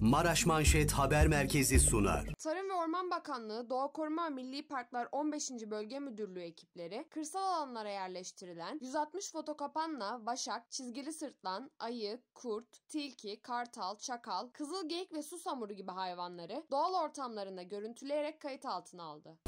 Maraş Manşet Haber Merkezi sunar. Tarım ve Orman Bakanlığı Doğa Koruma Milli Parklar 15. Bölge Müdürlüğü ekipleri kırsal alanlara yerleştirilen 160 fotokapanla başak, çizgili sırtlan, ayı, kurt, tilki, kartal, çakal, kızıl geyik ve susamuru gibi hayvanları doğal ortamlarında görüntüleyerek kayıt altına aldı.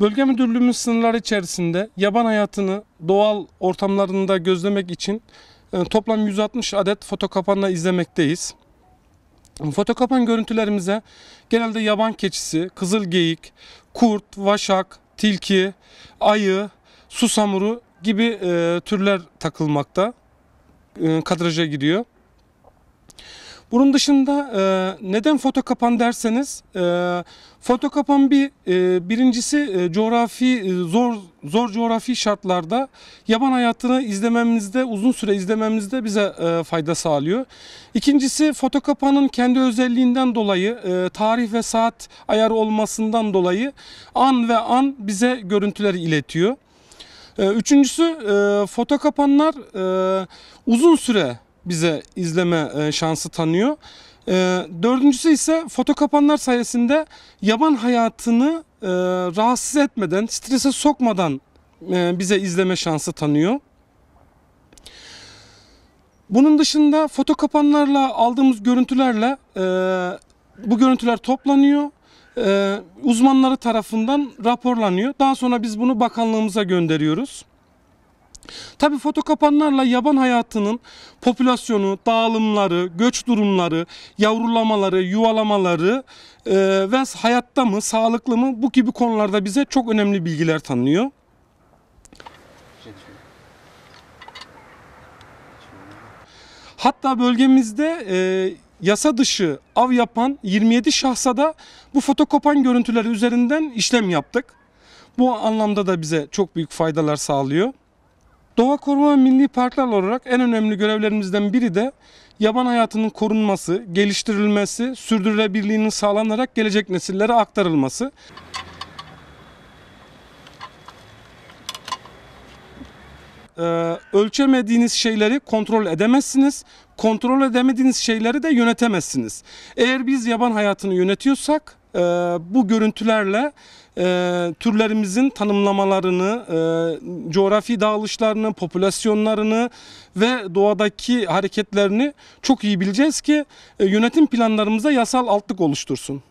Bölge müdürlüğümüz sınırlar içerisinde yaban hayatını doğal ortamlarında gözlemek için e, toplam 160 adet fotokapanla izlemekteyiz. Fotokapan görüntülerimize genelde yaban keçisi, kızıl geyik, kurt, vaşak, tilki, ayı, susamuru gibi e, türler takılmakta. E, kadraja giriyor. Bunun dışında e, neden foto kapan derseniz e, foto kapan bir e, birincisi e, coğrafi e, zor zor coğrafi şartlarda yaban hayatını izlememizde uzun süre izlememizde bize e, fayda sağlıyor. İkincisi foto kapanın kendi özelliğinden dolayı e, tarih ve saat ayarı olmasından dolayı an ve an bize görüntüleri iletiyor. E, üçüncüsü e, foto kapanlar e, uzun süre bize izleme e, şansı tanıyor. E, dördüncüsü ise foto kapanlar sayesinde yaban hayatını e, rahatsız etmeden, strese sokmadan bize izleme şansı tanıyor. Bunun dışında foto kapanlarla aldığımız görüntülerle bu görüntüler toplanıyor uzmanları tarafından raporlanıyor. Daha sonra biz bunu bakanlığımıza gönderiyoruz. Tabi foto kapanlarla yaban hayatının popülasyonu, dağılımları, göç durumları, yavrulamaları, yuvalamaları e, ve hayatta mı, sağlıklı mı bu gibi konularda bize çok önemli bilgiler tanıyor. Hatta bölgemizde e, yasa dışı av yapan 27 şahsa da bu kapan görüntüleri üzerinden işlem yaptık. Bu anlamda da bize çok büyük faydalar sağlıyor. Doğa koruma milli parklar olarak en önemli görevlerimizden biri de yaban hayatının korunması, geliştirilmesi, sürdürülebilirliğinin sağlanarak gelecek nesillere aktarılması. Ee, ölçemediğiniz şeyleri kontrol edemezsiniz. Kontrol edemediğiniz şeyleri de yönetemezsiniz. Eğer biz yaban hayatını yönetiyorsak e, bu görüntülerle e, türlerimizin tanımlamalarını, e, coğrafi dağılışlarını, popülasyonlarını ve doğadaki hareketlerini çok iyi bileceğiz ki e, yönetim planlarımıza yasal altlık oluştursun.